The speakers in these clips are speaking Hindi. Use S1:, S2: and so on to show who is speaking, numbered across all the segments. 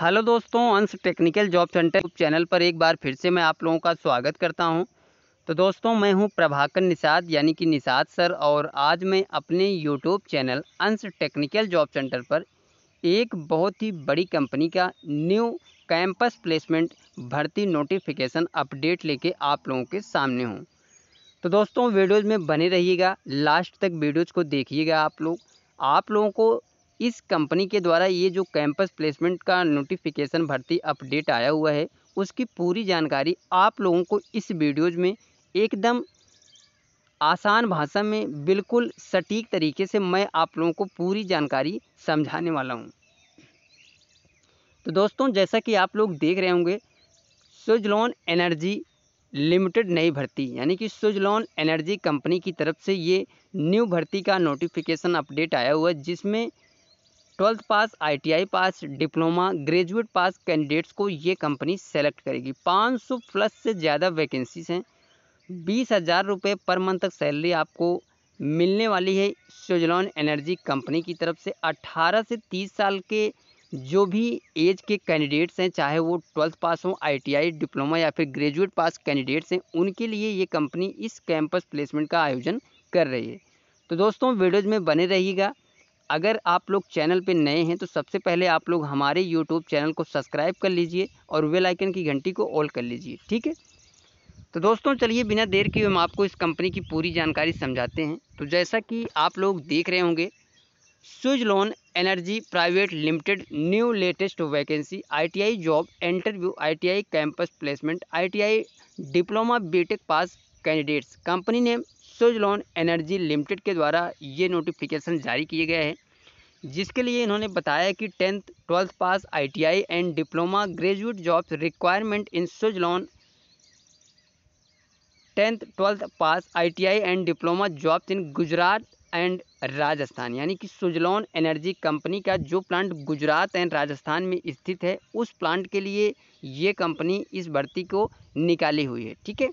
S1: हेलो दोस्तों अंश टेक्निकल जॉब सेंटर चैनल पर एक बार फिर से मैं आप लोगों का स्वागत करता हूं तो दोस्तों मैं हूं प्रभाकर निषाद यानी कि निषाद सर और आज मैं अपने YouTube channel Ansh technical job centre पर एक बहुत ही बड़ी कंपनी का न्यू कैंपस प्लेसमेंट भर्ती नोटिफिकेशन अपडेट लेके आप लोगों के सामने हूँ तो दोस्तों वीडियोज़ में बने रहिएगा लास्ट तक वीडियोज़ को देखिएगा आप लोग आप लोगों को इस कंपनी के द्वारा ये जो कैंपस प्लेसमेंट का नोटिफिकेशन भर्ती अपडेट आया हुआ है उसकी पूरी जानकारी आप लोगों को इस वीडियोज में एकदम आसान भाषा में बिल्कुल सटीक तरीके से मैं आप लोगों को पूरी जानकारी समझाने वाला हूँ तो दोस्तों जैसा कि आप लोग देख रहे होंगे सुजलॉन एनर्जी लिमिटेड नई भर्ती यानी कि सुजलॉन एनर्जी कंपनी की तरफ से ये न्यू भर्ती का नोटिफिकेशन अपडेट आया हुआ है जिसमें twelfth pass ITI pass diploma graduate pass candidates को ये कंपनी सेलेक्ट करेगी 500 प्लस से ज़्यादा वैकेंसीज हैं बीस हज़ार रुपये पर मंथ तक सैलरी आपको मिलने वाली है स्विजलॉन एनर्जी कंपनी की तरफ से 18 से 30 साल के जो भी एज के कैंडिडेट्स हैं चाहे वो ट्वेल्थ पास हों आईटीआई डिप्लोमा या फिर ग्रेजुएट पास कैंडिडेट्स हैं उनके लिए ये कंपनी इस कैंपस प्लेसमेंट का आयोजन कर रही है तो दोस्तों वीडियोज़ में बने रहिएगा अगर आप लोग चैनल पे नए हैं तो सबसे पहले आप लोग हमारे यूट्यूब चैनल को सब्सक्राइब कर लीजिए और वे लाइकन की घंटी को ऑल कर लीजिए ठीक है तो दोस्तों चलिए बिना देर के हम आपको इस कंपनी की पूरी जानकारी समझाते हैं तो जैसा कि आप लोग देख रहे होंगे Suzlon Energy Private Limited new latest vacancy ITI job interview ITI campus placement ITI diploma BTech pass candidates company name Suzlon Energy Limited के द्वारा ये नोटिफिकेशन जारी किए गए हैं जिसके लिए इन्होंने बताया कि tenth twelfth pass ITI and diploma graduate jobs requirement in Suzlon tenth twelfth pass ITI and diploma jobs in Gujarat and Rajasthan यानी कि सुजलॉन एनर्जी कंपनी का जो प्लांट गुजरात एंड राजस्थान में स्थित है उस प्लांट के लिए ये कंपनी इस भर्ती को निकाली हुई है ठीक है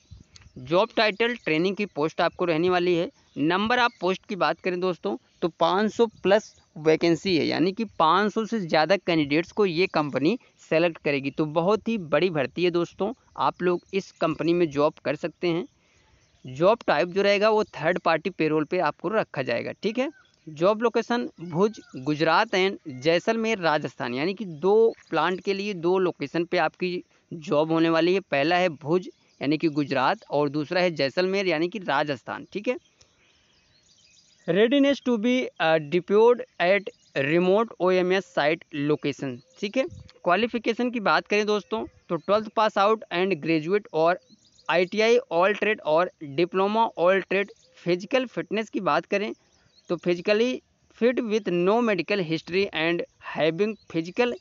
S1: जॉब टाइटल ट्रेनिंग की पोस्ट आपको रहने वाली है नंबर आप पोस्ट की बात करें दोस्तों तो 500 प्लस वैकेंसी है यानी कि 500 से ज़्यादा कैंडिडेट्स को ये कंपनी सेलेक्ट करेगी तो बहुत ही बड़ी भर्ती है दोस्तों आप लोग इस कंपनी में जॉब कर सकते हैं जॉब टाइप जो रहेगा वो थर्ड पार्टी पेरोल पे आपको रखा जाएगा ठीक है job location Bhuj Gujarat and Jaisalmer Rajasthan यानी कि दो प्लांट के लिए दो लोकेशन पे आपकी जॉब होने वाली है पहला है भुज यानी कि गुजरात और दूसरा है जैसलमेर यानी कि राजस्थान ठीक है readiness to be deployed at remote O M S site location ठीक है क्वालिफिकेशन की बात करें दोस्तों तो twelfth pass out and graduate और आईटीआई ऑल ट्रेड और diploma all trade physical fitness की बात करें तो physically fit with no medical history and having physical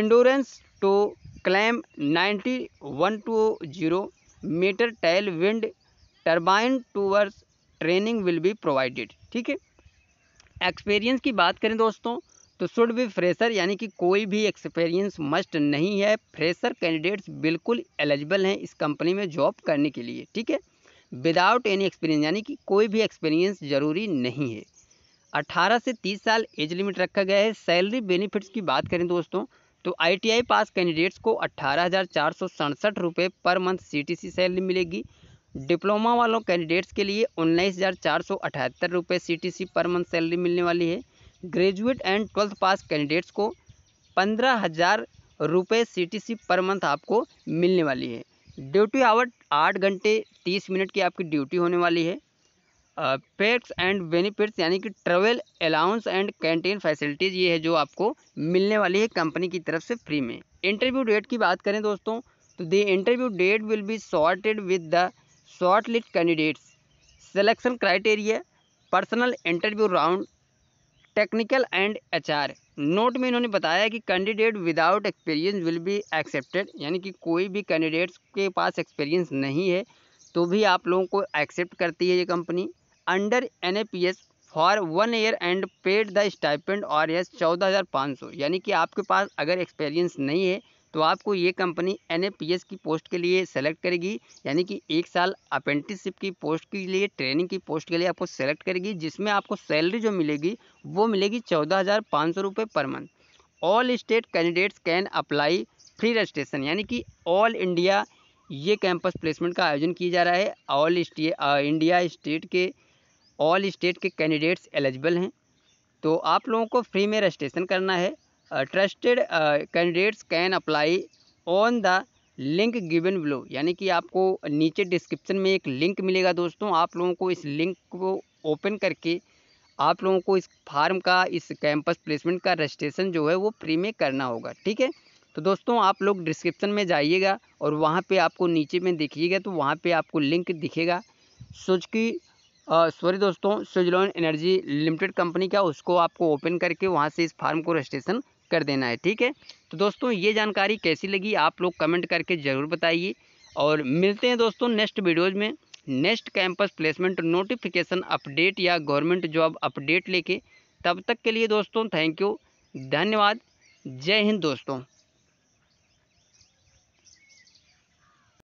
S1: endurance to climb ninety one two zero metre tall wind turbine towers training will be provided ठीक है एक्सपीरियंस की बात करें दोस्तों तो शुड बी फ्रेशर यानी कि कोई भी एक्सपीरियंस मस्ट नहीं है फ्रेशर कैंडिडेट्स बिल्कुल एलिजिबल हैं इस कंपनी में जॉब करने के लिए ठीक है विदाउट एनी एक्सपीरियंस यानी कि कोई भी एक्सपीरियंस ज़रूरी नहीं है 18 से 30 साल एज लिमिट रखा गया है सैलरी बेनिफिट्स की बात करें दोस्तों तो आईटीआई पास कैंडिडेट्स को अट्ठारह हज़ार चार सौ सड़सठ रुपये पर मंथ सीटीसी सैलरी मिलेगी डिप्लोमा वालों कैंडिडेट्स के लिए उन्नीस हज़ार चार सौ अठहत्तर रुपये सी पर मंथ सैलरी मिलने वाली है graduate and twelfth pass candidates को पंद्रह हज़ार रुपये सी पर मंथ आपको मिलने वाली है ड्यूटी आवर आठ घंटे तीस मिनट की आपकी ड्यूटी होने वाली है पेट्स एंड बेनिफिट्स यानी कि travel allowance and canteen facilities ये है जो आपको मिलने वाली है कंपनी की तरफ से फ्री में इंटरव्यू डेट की बात करें दोस्तों तो the interview date will be shorted with the shortlist candidates selection criteria personal interview round technical and R note में इन्होंने बताया कि candidate without experience will be accepted यानी कि कोई भी कैंडिडेट्स के पास एक्सपीरियंस नहीं है तो भी आप लोगों को एक्सेप्ट करती है ये company under N A P S for one year and paid the stipend और एस चौदह हज़ार पाँच सौ यानी कि आपके पास अगर एक्सपीरियंस नहीं है तो आपको ये कंपनी एन की पोस्ट के लिए सेलेक्ट करेगी यानी कि एक साल अप्रेंटिसशिप की पोस्ट के लिए ट्रेनिंग की पोस्ट के लिए आपको सेलेक्ट करेगी जिसमें आपको सैलरी जो मिलेगी वो मिलेगी चौदह हज़ार पाँच सौ रुपये per month all state candidates can apply free registration यानी कि ऑल इंडिया ये कैंपस प्लेसमेंट का आयोजन किया जा रहा है ऑल इंडिया स्टेट के ऑल स्टेट के कैंडिडेट्स एलिजिबल हैं तो आप लोगों को फ्री में रजिस्ट्रेशन करना है trusted candidates can apply on the link given below यानी कि आपको नीचे डिस्क्रिप्शन में एक लिंक मिलेगा दोस्तों आप लोगों को इस लिंक को ओपन करके आप लोगों को इस फार्म का इस कैंपस प्लेसमेंट का रजिस्ट्रेशन जो है वो फ्री में करना होगा ठीक है तो दोस्तों आप लोग डिस्क्रिप्शन में जाइएगा और वहाँ पे आपको नीचे में देखिएगा तो वहाँ पे आपको लिंक दिखेगा सोच की सॉरी दोस्तों स्विजलोन एनर्जी लिमिटेड कंपनी का उसको आपको ओपन करके वहाँ से इस फार्म को रजिस्ट्रेशन कर देना है ठीक है तो दोस्तों ये जानकारी कैसी लगी आप लोग कमेंट करके ज़रूर बताइए और मिलते हैं दोस्तों नेक्स्ट वीडियोज़ में next campus placement notification update या गवर्नमेंट जॉब अपडेट लेके तब तक के लिए दोस्तों थैंक यू धन्यवाद जय हिंद दोस्तों